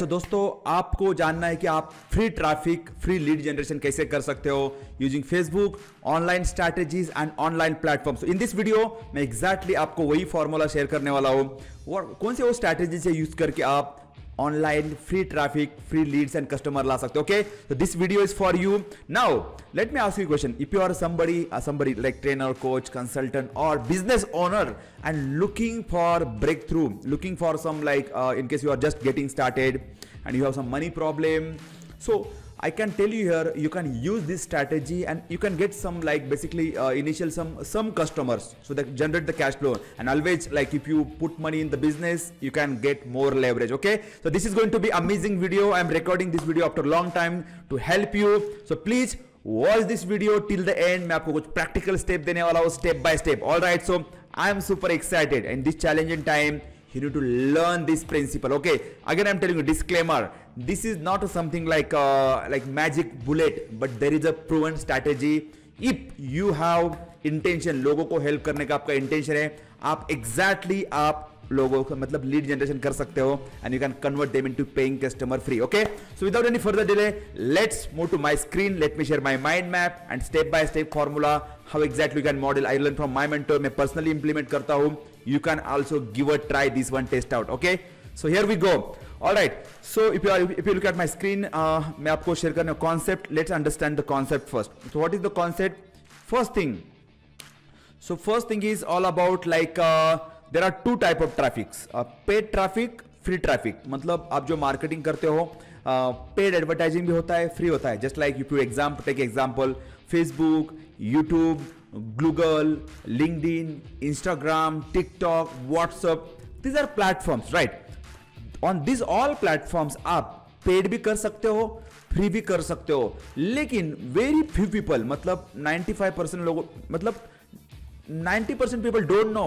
सो so, दोस्तों आपको जानना है कि आप free traffic free lead generation कैसे कर सकते हो using Facebook online strategies and online platform in this video मैं एग्जैक्टली exactly आपको वही फॉर्मूला शेयर करने वाला हूँ कौन से वो स्ट्रैटेजीज यूज करके आप online free traffic free leads and customer ला सकते ओके तो this video is for you now let me ask you question if you are somebody somebody like trainer coach consultant और business owner and looking for breakthrough looking for some like in case you are just getting started and you have some money problem so I can tell you here, you can use this strategy and you can get some like basically uh, initial some some customers so that generate the cash flow. And always like if you put money in the business, you can get more leverage. Okay, so this is going to be amazing video. I'm recording this video after a long time to help you. So please watch this video till the end. मैं आपको कुछ practical step देने वाला हूँ by step. All right? So I am super excited. In this challenging time, you need to learn this principle okay again i'm telling you disclaimer this is not something like uh, like magic bullet but there is a proven strategy if you have intention लोगों को help करने का आपका intention है आप exactly exactly आप लोगों को मतलब लीड जनरेशन कर सकते हो and you can convert them into paying customer free okay so without any further delay let's move to my screen let me share my mind map and step by step formula how exactly you can model I learn from my mentor मैं personally implement करता हूं you can also give a try this one test out okay so here we go all right so if you are if you look at my screen uh, मैं आपको share करने concept let's understand the concept first so what is the concept first thing so first thing is all about like uh, there are two type of traffics uh, paid traffic free traffic मतलब आप जो marketing करते हो paid uh, advertising भी होता है free होता है just like you exam take example Facebook YouTube Google LinkedIn Instagram TikTok WhatsApp these are platforms right on this all platforms आप पेड भी कर सकते हो फ्री भी कर सकते हो लेकिन वेरी फ्यू पीपल मतलब 95 परसेंट लोगों मतलब 90 percent people don't know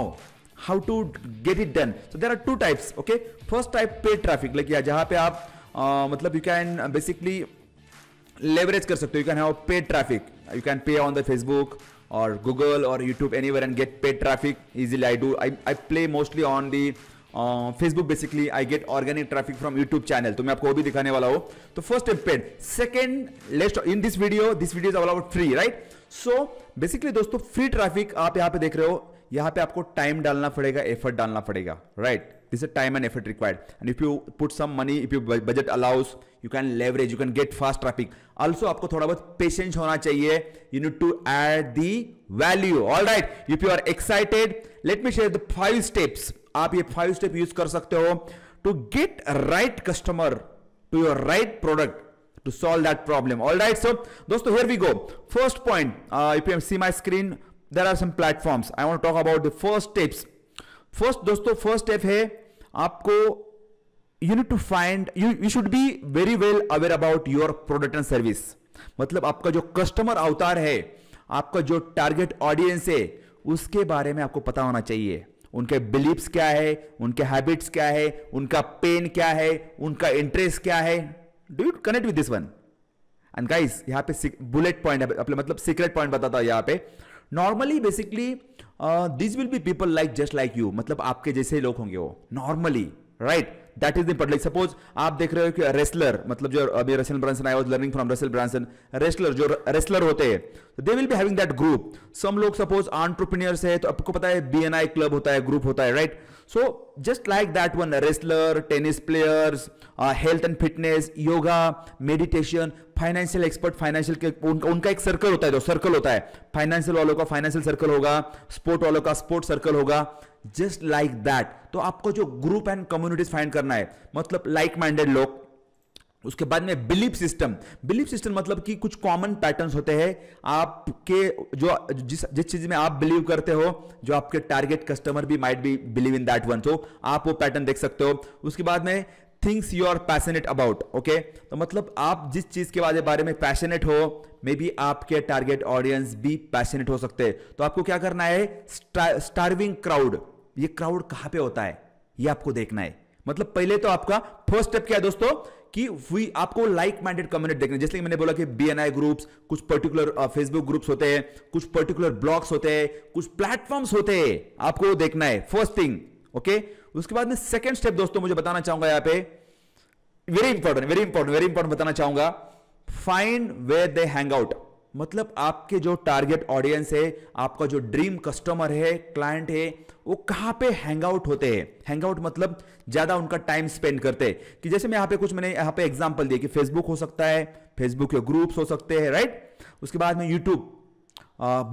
how to get it done so there are two types okay first type paid traffic like जहां पे आप uh, मतलब यू कैन बेसिकली लेवरेज कर सकते हो you can have paid traffic you can pay on the Facebook और Google और YouTube any and get paid traffic easily I do I I play mostly on the Facebook basically I get organic traffic from YouTube channel तो मैं आपको वो भी दिखाने वाला हूँ तो first step paid second lest in this video this video is all about free right so basically दोस्तों फ्री ट्रैफिक आप यहाँ पे देख रहे हो यहाँ पे आपको टाइम डालना पड़ेगा एफर्ट डालना पड़ेगा right this is time and effort required and if you put some money if you budget allows you can leverage you can get fast traffic also आपको थोड़ा बहुत पेशेंस होना चाहिए you need to add the value all right if you are excited let me share the five steps आप ये five step use कर सकते हो to get right customer to your right product to solve that problem all right so दोस्तों here we go first point if you see my screen there are some platforms I want talk about the first steps first दोस्तों first step है आपको you need to find you you should be very well aware about your product and service मतलब आपका जो customer अवतार है आपका जो टारगेट ऑडियंस है उसके बारे में आपको पता होना चाहिए उनके बिलीव्स क्या है उनके हैबिट्स क्या है उनका पेन क्या है उनका इंटरेस्ट क्या है do you connect with this one and guys यहाँ पे बुलेट पॉइंट अपने मतलब सीक्रेट पॉइंट बताता हूँ यहाँ पे normally basically this will be people like just like you मतलब आपके जैसे लोग होंगे वो normally right right? That is important suppose आप देख रहे हो कि रेसलर मतलब जो अभी Russell Brunson I was learning from Russell Brunson wrestler जो रेसलर होते हैं they will be having that group some लोग सपोज आंट्रप्रनियर्स है तो आपको पता है बी क्लब होता है ग्रुप होता है right so just like that one wrestler tennis players health and fitness yoga meditation financial expert financial के उनका, उनका एक सर्कल होता है जो सर्कल होता है फाइनेंशियल वालों का फाइनेंशियल सर्कल होगा स्पोर्ट वालों का स्पोर्ट सर्कल होगा जस्ट लाइक दैट तो आपको जो ग्रुप एंड कम्युनिटीज फाइंड करना है मतलब लाइक माइंडेड लोग उसके बाद में बिलीफ सिस्टम बिलीफ सिस्टम मतलब कि कुछ कॉमन पैटर्न्स होते हैं आपके जो जिस जिस चीज में आप बिलीव करते हो जो आपके टारगेट कस्टमर भी might be believe in that one so आप वो पैटर्न देख सकते हो उसके बाद में things you are passionate about okay तो मतलब आप जिस चीज के बारे में पैशनेट हो मे बी आपके टारगेट ऑडियंस भी पैशनेट हो सकते हैं तो आपको क्या करना है स्टार्विंग क्राउड ये क्राउड कहां पे होता है ये आपको देखना है मतलब पहले तो आपका फर्स्ट स्टेप क्या है दोस्तों कि वी आपको लाइक माइंडेड कम्युनिटी देखना जैसे कि मैंने बोला कि बीएनआई ग्रुप्स कुछ पर्टिकुलर फेसबुक ग्रुप्स होते हैं कुछ पर्टिकुलर ब्लॉग्स होते हैं कुछ प्लेटफॉर्म्स होते हैं आपको वो देखना है फर्स्ट थिंग ओके okay? उसके बाद में सेकेंड स्टेप दोस्तों मुझे बताना चाहूंगा यहां पे very important very important very important बताना चाहूंगा find where they hang out मतलब आपके जो टारगेट ऑडियंस है आपका जो ड्रीम कस्टमर है क्लाइंट है वो कहाँ पे हैंग आउट होते हैं हैंग आउट मतलब ज़्यादा उनका टाइम स्पेंड करते हैं कि जैसे मैं यहाँ पे कुछ मैंने यहाँ पे एग्जांपल दिए कि फेसबुक हो सकता है फेसबुक के ग्रुप्स हो सकते हैं राइट उसके बाद में YouTube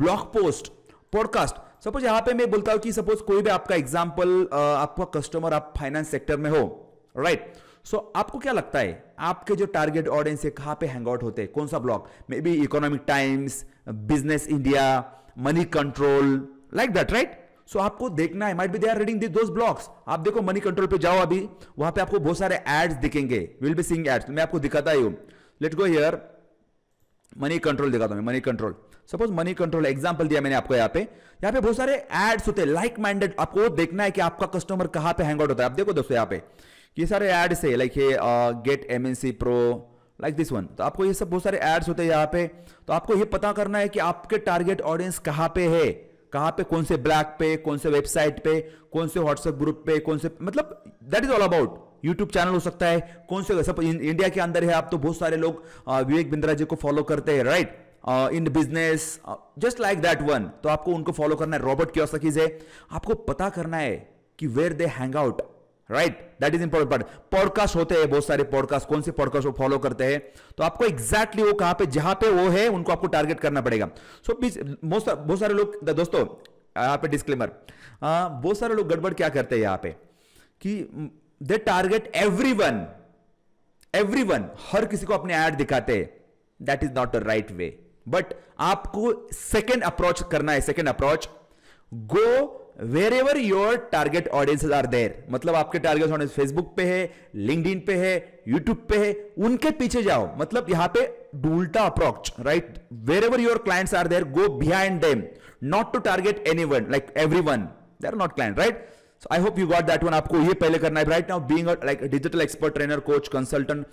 blog post podcast suppose यहां पे मैं बोलता हूं कि सपोज कोई भी आपका एग्जाम्पल आपका कस्टमर आप फाइनेंस सेक्टर में हो राइट right? सो so, आपको क्या लगता है आपके जो टारगेट ऑडियंस है कहां पे हैंग आउट होते हैं कौन सा blog may be Economic Times Business India Moneycontrol like that right so आपको देखना है might be they are reading this दो ब्लॉग्स आप देखो मनी कंट्रोल पे जाओ अभी वहां पे आपको बहुत सारे एड्स दिखेंगे विल बी सिंग एड्स मैं आपको दिखाता ही हूं let go here Moneycontrol दिखाता हूं Moneycontrol suppose Moneycontrol example दिया मैंने आपको यहाँ पे यहाँ पे बहुत सारे एड्स होते हैं लाइक माइंडेड आपको देखना है कि आपका कस्टमर कहाँ पे हैंग आउट होता है आप देखो दोस्तों यहाँ पे ये सारे एड्स है लाइक ये get M N C pro like this one तो आपको ये सब बहुत सारे एड्स होते हैं यहाँ पे तो आपको ये पता करना है कि आपके टारगेट ऑडियंस कहाँ पे है कहाँ पे कौन से ब्लैक पे कौन से वेबसाइट पे कौन से व्हाट्सएप ग्रुप पे कौन से मतलब that is all about YouTube channel हो सकता है कौन से सब इंडिया के अंदर है आप तो बहुत सारे लोग विवेक बिंद्रा जी को फॉलो करते हैं right in business just like that one तो आपको उनको फॉलो करना है रॉबर्ट क्योसकीज है आपको पता करना है कि where they hang out right that is important part podcast होते हैं बहुत सारे पॉडकास्ट कौन से पॉडकास्ट वो फॉलो करते हैं तो आपको एग्जैक्टली exactly वो कहां पे जहां पे वो है उनको आपको टारगेट करना पड़ेगा सो प्लीज बहुत सारे लोग दोस्तों यहां पे डिस्क्लेमर बहुत सारे लोग गड़बड़ क्या करते हैं यहां पे कि दे टारगेट एवरी वन हर किसी को अपने एड दिखाते हैं that is not a right way but आपको सेकेंड अप्रोच करना है second approach go wherever your target audience are there मतलब आपके टारगेट ऑडियंस फेसबुक पे है लिंकड पे है यूट्यूब पे है उनके पीछे जाओ मतलब यहां पे डूल्टा approach right wherever your clients are there go behind them not to target anyone like everyone they are not client right so I hope you got that one आपको ये पहले करना है right now being like digital expert trainer coach consultant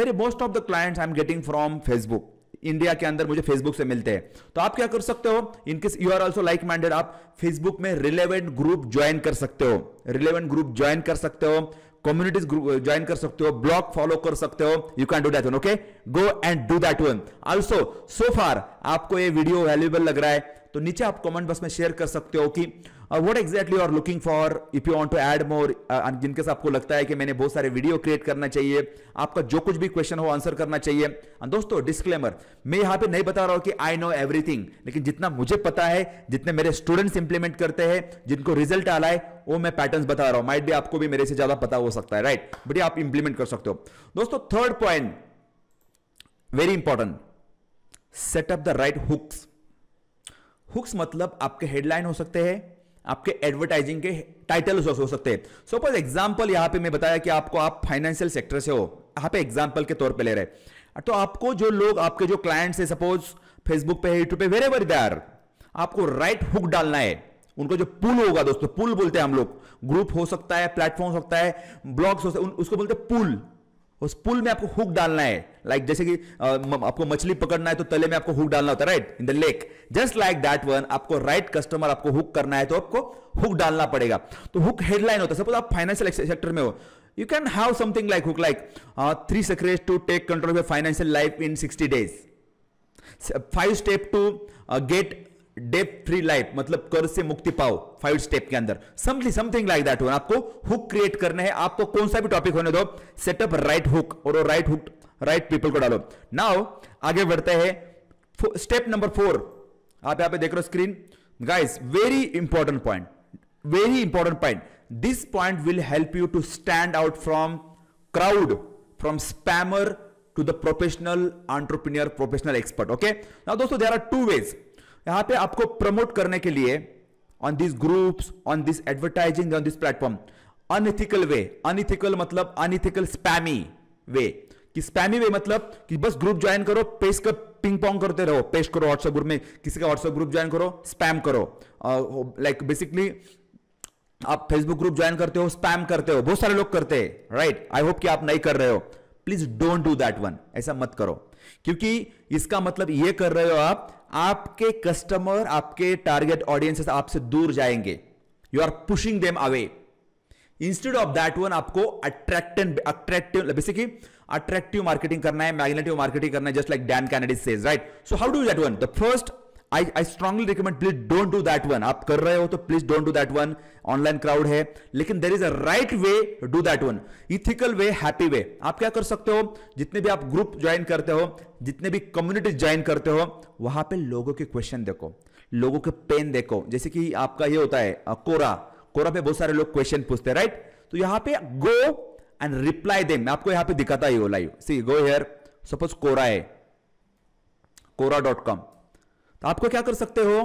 मेरे most of the clients I am getting from Facebook India के अंदर मुझे Facebook से मिलते हैं तो आप क्या कर सकते हो in case you are also like minded आप फेसबुक में रिलेवेंट ग्रुप ज्वाइन कर सकते हो रिलेवेंट ग्रुप ज्वाइन कर सकते हो कम्युनिटीज ज्वाइन uh, कर सकते हो ब्लॉग फॉलो कर सकते हो you can do that one okay go and do that one also so far आपको ये वीडियो वैल्यूएबल लग रहा है तो नीचे आप कमेंट बॉक्स में शेयर कर सकते हो कि what exactly are looking for if you want to add more जिनके साथ आपको लगता है कि मैंने बहुत सारे वीडियो क्रिएट करना चाहिए आपका जो कुछ भी क्वेश्चन हो आंसर करना चाहिए दोस्तों डिस्क्लेमर मैं यहां पे नहीं बता रहा हूं कि आई नो एवरीथिंग लेकिन जितना मुझे पता है जितने मेरे स्टूडेंट्स इंप्लीमेंट करते हैं जिनको रिजल्ट आला है वो मैं पैटर्न बता रहा हूं माइट भी आपको भी मेरे से ज्यादा पता हो सकता है राइट बट आप इंप्लीमेंट कर सकते हो दोस्तों third point very important setup the right hooks hooks मतलब आपके हेडलाइन हो सकते हैं आपके एडवर्टाइजिंग के टाइटल हो सकते हैं सपोज एग्जाम्पल यहां पे मैं बताया कि आपको आप फाइनेंशियल सेक्टर से हो यहां पे एग्जाम्पल के तौर पे ले रहे तो आपको जो लोग आपके जो क्लाइंट्स है सपोज फेसबुक पे यूट्यूब पे वेर एवर आपको राइट हुक डालना है उनको जो पुल होगा दोस्तों पुल बोलते हैं हम लोग ग्रुप हो सकता है प्लेटफॉर्म हो सकता है ब्लॉग्स हो सकता है उसको बोलते हैं पुल उस पुल में आपको हुक डालना है लाइक like जैसे कि आपको मछली पकड़ना है तो तले में आपको हुक डालना होता है right in the lake just like that one आपको राइट right कस्टमर आपको हुक करना है तो आपको हुक डालना पड़ेगा तो हुक हेडलाइन होता है सपोज आप फाइनेंशियल सेक्टर में हो you can have something like hook like three secrets to take control of financial life in sixty days five step to get debt free life मतलब कर से मुक्ति पाओ फाइव स्टेप के अंदर something something like that one आपको hook create करना है आपको कौन सा भी टॉपिक होने दो सेटअप राइट हुक और राइट हुक राइट पीपल को डालो नाउ आगे बढ़ते हैं स्टेप नंबर फोर आप यहां पे देख रहे हो screen guys very important point very important point this point will help you to stand out from crowd from spammer to the professional entrepreneur professional expert okay now दोस्तों there are two ways यहां पे आपको promote करने के लिए on this groups on this advertising on this platform unethical way unethical मतलब unethical spammy way कि spammy वे मतलब कि बस ग्रुप ज्वाइन करो पेश कर पिंग पोंग करते रहो पेश करो व्हाट्सएप ग्रुप में किसी का व्हाट्सएप ग्रुप ज्वाइन करो स्पैम करो लाइक uh, बेसिकली like, आप फेसबुक ग्रुप ज्वाइन करते हो स्पैम करते हो बहुत सारे लोग करते हैं राइट आई होप कि आप नहीं कर रहे हो please don't do that one ऐसा मत करो क्योंकि इसका मतलब ये कर रहे हो आप आपके कस्टमर आपके टारगेट ऑडियंसेस आपसे दूर जाएंगे you are pushing them away instead of that one आपको attractive attractive basically attractive marketing करना है मैग्नेटिव मार्केटिंग करना है just like Dan Kennedy says right so how do that one the first I I strongly recommend please don't do that one आप कर रहे हो तो please don't do that one online crowd है लेकिन there is a right way do that one ethical way happy way आप क्या कर सकते हो जितने भी आप ग्रुप ज्वाइन करते हो जितने भी कम्युनिटी ज्वाइन करते हो वहां पे लोगों के क्वेश्चन देखो लोगों के पेन देखो जैसे कि आपका ये होता है कोरा कोरा पे बहुत सारे लोग क्वेश्चन पूछते हैं राइट तो यहां पे गो एंड रिप्लाई दे मैं आपको यहां पे दिखाता ही हो live see go here suppose Quora है कोरा डॉट कॉम तो आपको क्या कर सकते हो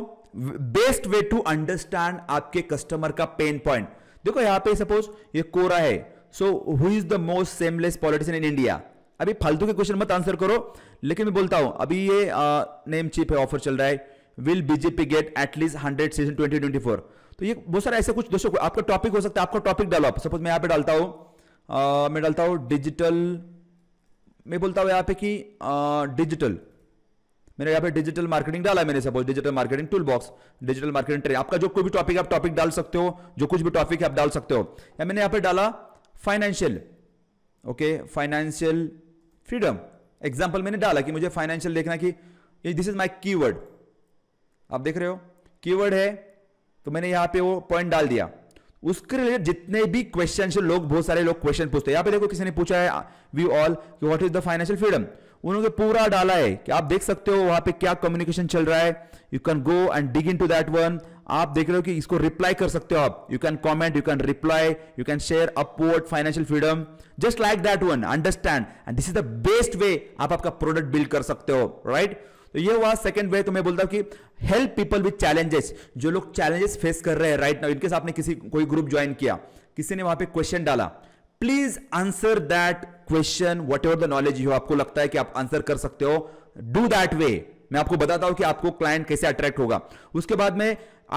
बेस्ट वे टू अंडरस्टैंड आपके कस्टमर का पेन पॉइंट देखो यहां पे सपोज ये कोरा है so who is the most seamless politician in India अभी फालतू के क्वेश्चन मत आंसर करो लेकिन मैं बोलता हूं अभी ये नेम चीप है ऑफर चल रहा है will BJP get at least hundred सीजन ट्वेंटी ट्वेंटी फोर तो ये बहुत सारा ऐसा कुछ दोस्तों आपका टॉपिक हो सकता है आपका टॉपिक डालो आप सपोज मैं यहाँ पे डालता हूँ मैं डालता हूँ डिजिटल मैं बोलता हूँ यहाँ पे कि डिजिटल मैंने यहाँ पे डिजिटल मार्केटिंग डाला मैंने suppose digital marketing tool box digital marketing tray आपका जो कोई भी टॉपिक आप टॉपिक डाल सकते हो जो कुछ भी टॉपिक है आप डाल सकते हो या मैंने यहाँ पे डाला financial okay financial freedom example मैंने डाला कि मुझे फाइनेंशियल देखना कि दिस इज माई की आप देख रहे हो की है तो मैंने यहाँ पे वो पॉइंट डाल दिया उसके रिलेटेड जितने भी क्वेश्चन लोग बहुत सारे लोग क्वेश्चन पूछते हैं यहाँ पे देखो किसी ने पूछा है we all what is the financial freedom उन्होंने पूरा डाला है कि आप देख सकते हो वहां पे क्या कम्युनिकेशन चल रहा है you can go and dig into that one आप देख रहे हो कि इसको रिप्लाई कर सकते हो आप you can comment you can reply you can share upward financial freedom just like that one understand and this is the best way आप आपका प्रोडक्ट बिल्ड कर सकते हो राइट right? तो ये हुआ सेकंड वे तो मैं बोलता हूं कि हेल्प पीपल विथ चैलेंजेस जो लोग चैलेंजेस फेस कर रहे हैं राइट नाउ इनकेस आपने किसी कोई ग्रुप ज्वाइन किया किसी ने वहां पे क्वेश्चन डाला please answer that question whatever the knowledge you आपको लगता है कि आप आंसर कर सकते हो डू दैट वे मैं आपको बताता हूं कि आपको क्लाइंट कैसे अट्रैक्ट होगा उसके बाद में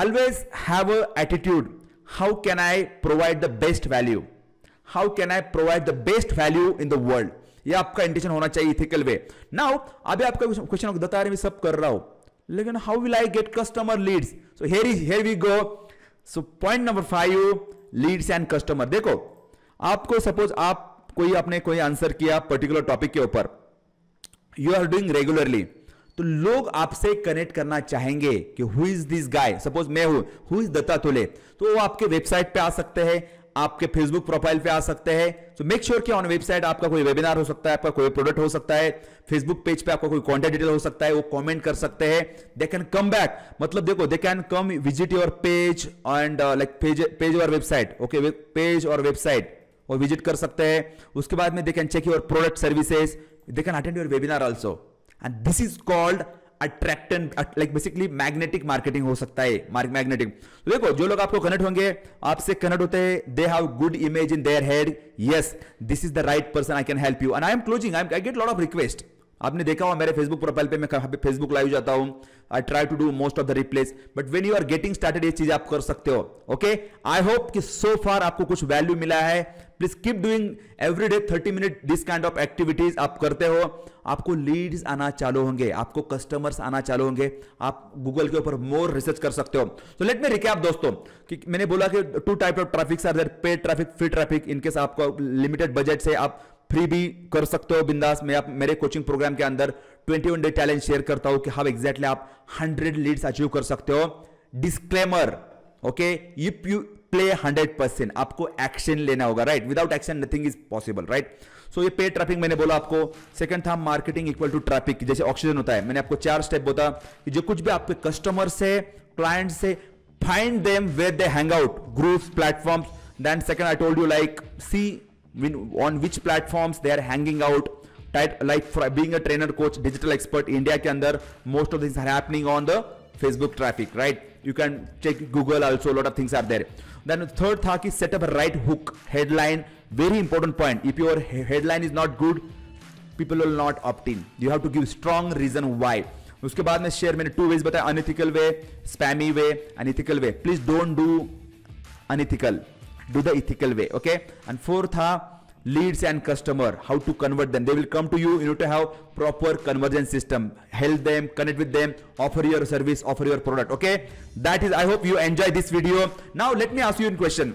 always have a attitude how can I provide the best value how can I provide the best value in the world ये आपका इंटेंशन होना चाहिए इथिकल वे नाउ अभी आपका क्वेश्चन बता रहे मैं सब कर रहा हूं लेकिन how will I get customer leads so here is here we go so point number five leads and customer देखो आपको सपोज आप कोई आपने कोई आंसर किया पर्टिकुलर टॉपिक के ऊपर यू आर डूइंग रेगुलरली तो लोग आपसे कनेक्ट करना चाहेंगे कि who is this guy suppose मैं हूं हु इज दत्ता तुले तो वो आपके वेबसाइट पे आ सकते हैं आपके फेसबुक प्रोफाइल पे आ सकते हैं तो मेक श्योर कि ऑन वेबसाइट आपका कोई वेबिनार हो सकता है आपका कोई प्रोडक्ट हो सकता है फेसबुक पेज पे आपका कोई कॉन्टेक्ट डिटेल हो सकता है वो कमेंट कर सकते हैं दे कैन कम बैक मतलब देखो they can come visit your page and like page और वेबसाइट ओके पेज और वेबसाइट वो विजिट कर सकते हैं उसके बाद में they can check your product services they can attend your webinar also and this is called attraction like basically magnetic marketing हो सकता है मार्क मैग्नेटिक तो देखो जो लोग आपको कनेक्ट होंगे आपसे कनेक्ट होते हैं they have good image in their head yes this is the right person I can help you and I am closing I I get lot of request आपने देखा हुआ मेरे फेसबुक प्रोफाइल पे मैं फेसबुक लाइव जाता हूं I try to do most of the replace but when you are getting started ये चीज आप कर सकते हो ओके आई होप कि सो so फार आपको कुछ वैल्यू मिला है please keep doing every day thirty minute this kind of activities आप करते हो आपको लीड्स आना चालू होंगे आपको कस्टमर्स आना चालू होंगे आप गूगल के ऊपर मोर रिसर्च कर सकते हो तो लेट मी रिकैप दोस्तों कि मैंने बोला कि two type of traffic are there paid traffic free traffic in case आपको लिमिटेड बजट से आप फ्री भी कर सकते हो बिंदास मैं आप मेरे कोचिंग प्रोग्राम के अंदर 21 डे चैलेंज शेयर करता हूं कि हाउ एग्जैक्टली आप 100 लीड्स अचीव कर सकते हो disclaimer okay if you play hundred percent आपको एक्शन लेना होगा right without action nothing is possible right so ये पे ट्रैफिक मैंने बोला आपको सेकंड था मार्केटिंग इक्वल टू ट्रैफिक जैसे ऑक्सीजन होता है मैंने आपको चार स्टेप बोला कि जो कुछ भी आपके कस्टमर्स है क्लाइंट्स है find them where they hang out group platform then second I told you like see on which platforms they are hanging out tight like being a trainer coach digital expert India के अंदर most of this happening on the Facebook traffic right you can check Google also, a lot of things are there. Then the third thought is set up a right hook, headline, very important point. If your headline is not good, people will not opt in. You have to give strong reason why. उसके बाद में share मैंने two ways बताया unethical way spammy way unethical way please don't do unethical do the ethical way okay and fourth था leads and customer how to convert them they will come to you you need to have proper conversion system help them connect with them offer your service offer your product okay that is i hope you enjoy this video now let me ask you a question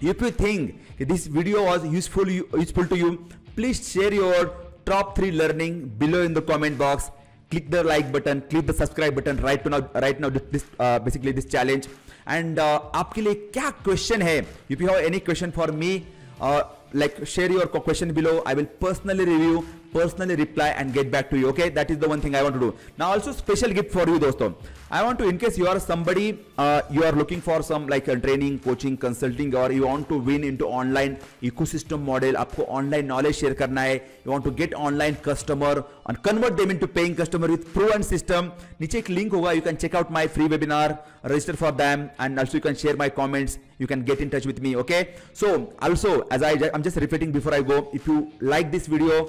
if you think this video was useful useful to you please share your top three learning below in the comment box click the like button click the subscribe button right now right now this uh, basically this challenge and uh, आपके लिए क्या question if you have any question for me uh, like share your question below i will personally review personally reply and get back to you okay that is the one thing i want to do now also special gift for you dosto i want to in case you are somebody uh, you are looking for some like a training coaching consulting or you want to win into online ecosystem model to online knowledge share करना है. you want to get online customer and convert them into paying customer with proven system नीचे एक link होगा. you can check out my free webinar register for them and also you can share my comments you can get in touch with me okay so also as i i'm just repeating before i go if you like this video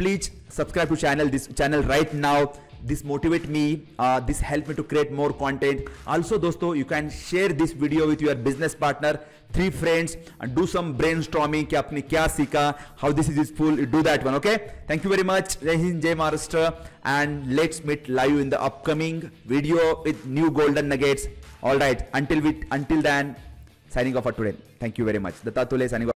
please subscribe to channel this channel right now this motivate me uh, this help me to create more content also dosto you can share this video with your business partner three friends and do some brainstorming ki aapne kya seekha how this is useful do that one okay thank you very much jai hind maharashtra and let's meet live in the upcoming video with new golden nuggets all right until until then signing off for today thank you very much datta tule signing off